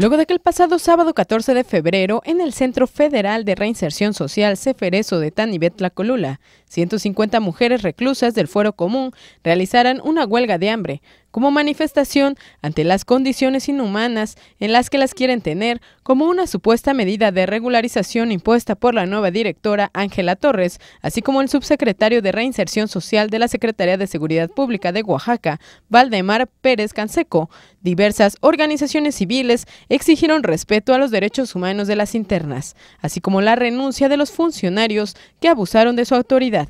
Luego de que el pasado sábado 14 de febrero, en el Centro Federal de Reinserción Social Ceferezo de Tanibet Colula, 150 mujeres reclusas del Fuero Común realizaran una huelga de hambre como manifestación ante las condiciones inhumanas en las que las quieren tener como una supuesta medida de regularización impuesta por la nueva directora Ángela Torres, así como el subsecretario de Reinserción Social de la Secretaría de Seguridad Pública de Oaxaca, Valdemar Pérez Canseco. Diversas organizaciones civiles exigieron respeto a los derechos humanos de las internas, así como la renuncia de los funcionarios que abusaron de su autoridad.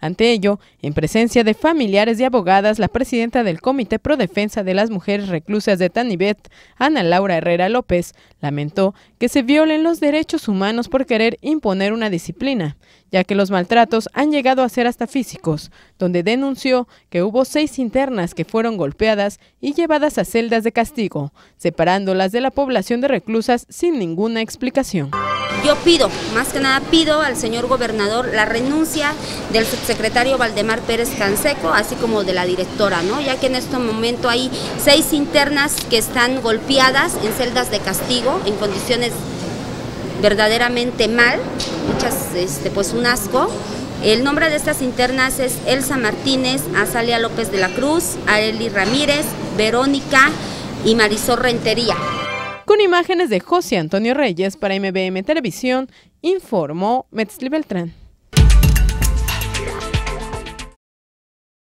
Ante ello, en presencia de familiares y abogadas, la presidenta del Comité Pro Defensa de las Mujeres Reclusas de Tanibet, Ana Laura Herrera López, lamentó que se violen los derechos humanos por querer imponer una disciplina, ya que los maltratos han llegado a ser hasta físicos, donde denunció que hubo seis internas que fueron golpeadas y llevadas a celdas de castigo, separándolas de la población de reclusas sin ninguna explicación. Yo pido, más que nada pido al señor gobernador la renuncia del subsecretario Valdemar Pérez Canseco, así como de la directora, ¿no? ya que en este momento hay seis internas que están golpeadas en celdas de castigo, en condiciones verdaderamente mal, muchas, este, pues un asco. El nombre de estas internas es Elsa Martínez, Azalia López de la Cruz, Aeli Ramírez, Verónica y Marisol Rentería. Con imágenes de José Antonio Reyes para MBM Televisión, informó Metzli Beltrán.